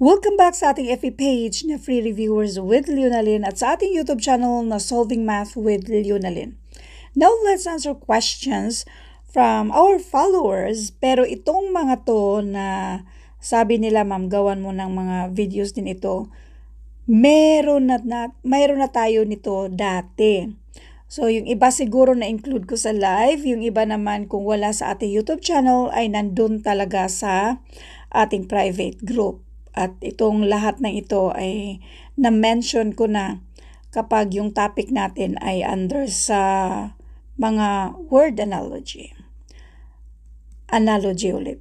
Welcome back sa ating FE page na Free Reviewers with Leonalyn at sa ating YouTube channel na Solving Math with Leonalyn. Now let's answer questions from our followers pero itong mga to na sabi nila ma'am gawan mo ng mga videos din ito meron na, na meron na tayo nito dati. So yung iba siguro na include ko sa live, yung iba naman kung wala sa ating YouTube channel ay nandun talaga sa ating private group. At itong lahat ng ito ay na-mention ko na kapag yung topic natin ay under sa mga word analogy. Analogy ulit.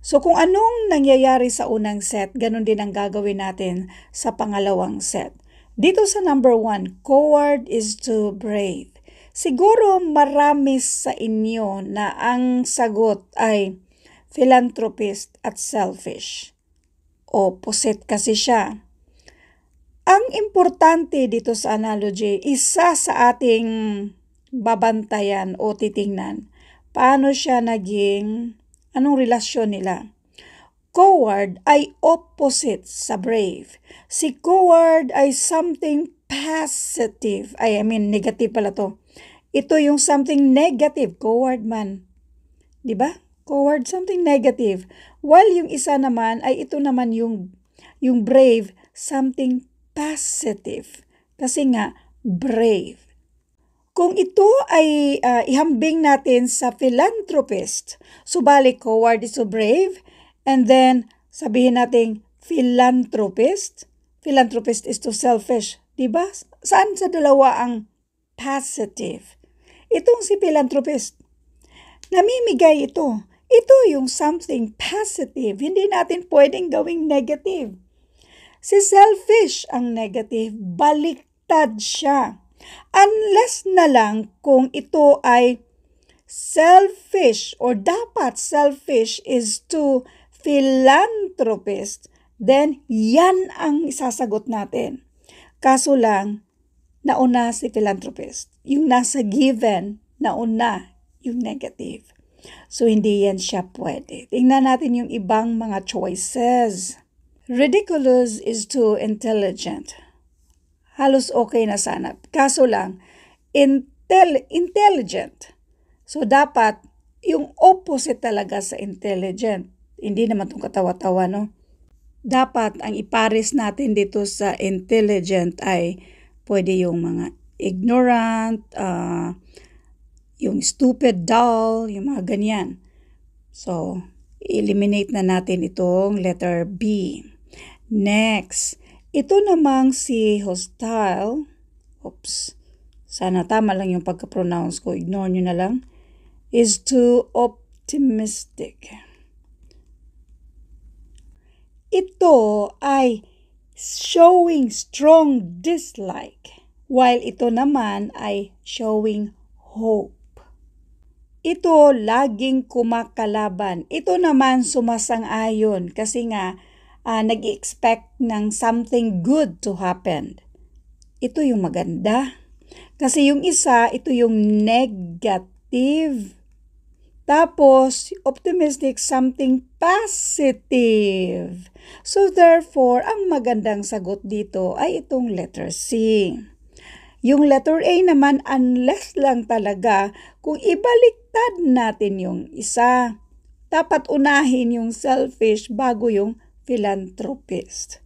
So kung anong nangyayari sa unang set, ganun din ang gagawin natin sa pangalawang set. Dito sa number one, coward is to brave. Siguro marami sa inyo na ang sagot ay philanthropist at selfish. Opposite kasi siya. Ang importante dito sa analogy, isa sa ating babantayan o titingnan, paano siya naging, anong relasyon nila. Coward ay opposite sa brave. Si coward ay something positive. Ay, I mean, negative pala to. Ito yung something negative, coward man. ba? Diba? coward, something negative. While yung isa naman ay ito naman yung, yung brave, something positive. Kasi nga, brave. Kung ito ay uh, ihambing natin sa philanthropist, subali coward is so brave, and then sabihin nating philanthropist, philanthropist is too selfish, di ba? Saan sa dalawa ang positive? Itong si philanthropist, namimigay ito. Ito yung something positive. Hindi natin pwedeng gawing negative. Si selfish ang negative, baliktad siya. Unless na lang kung ito ay selfish or dapat selfish is to philanthropist, then yan ang isasagot natin. Kaso lang, nauna si philanthropist. Yung nasa given, nauna yung negative. So, hindi yan siya pwede. Tingnan natin yung ibang mga choices. Ridiculous is too intelligent. Halos okay na sana. Kaso lang, intel- intelligent. So, dapat yung opposite talaga sa intelligent. Hindi naman itong katawa-tawa, no? Dapat ang ipares natin dito sa intelligent ay pwede yung mga ignorant, uh, yung stupid doll, yung mga ganyan. So, eliminate na natin itong letter B. Next, ito namang si hostile. Oops. Sana tama lang yung pagka-pronounce ko. Ignore nyo na lang. Is too optimistic. Ito ay showing strong dislike. While ito naman ay showing hope ito laging kumakalaban. Ito naman sumasang-ayon kasi nga uh, nag-expect ng something good to happen. Ito yung maganda. Kasi yung isa, ito yung negative. Tapos, optimistic, something positive. So therefore, ang magandang sagot dito ay itong letter C. Yung letter A naman unless lang talaga kung ibaliktad natin yung isa. Dapat unahin yung selfish bago yung philanthropist.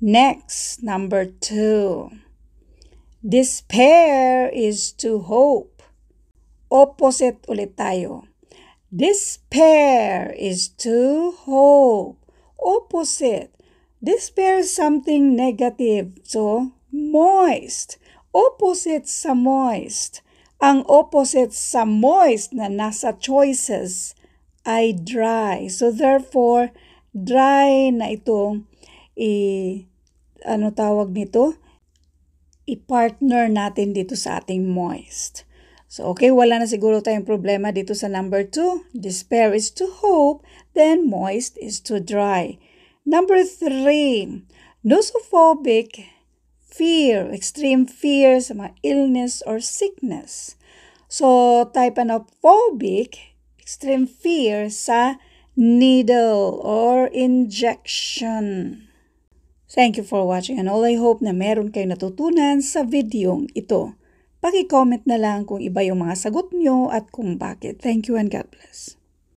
Next, number two. Despair is to hope. Opposite ulit tayo. Despair is to hope. Opposite. Despair is something negative. So, moist opposite sa moist. Ang opposite sa moist na nasa choices ay dry. So therefore, dry na itong i ano tawag nito? i-partner natin dito sa ating moist. So, okay, wala na siguro tayong problema dito sa number 2. Despair is to hope, then moist is to dry. Number 3, nosophobic fear, extreme fear sa mga illness or sickness. So, type phobic, extreme fear sa needle or injection. Thank you for watching and all I hope na meron kayong natutunan sa videong ito. Paki-comment na lang kung iba yung mga sagot nyo at kung bakit. Thank you and God bless.